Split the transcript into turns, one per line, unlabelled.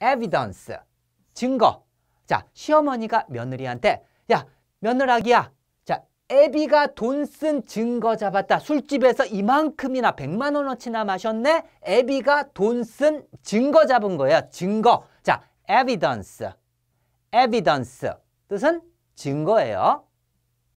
evidence, 증거. 자, 시어머니가 며느리한테 야, 며느라기야. 자, 애비가 돈 쓴 증거 잡았다. 술집에서 이만큼이나 백만 원어치나 마셨네. 애비가 돈 쓴 증거 잡은 거예요. 증거. 자, evidence, evidence. 뜻은 증거예요.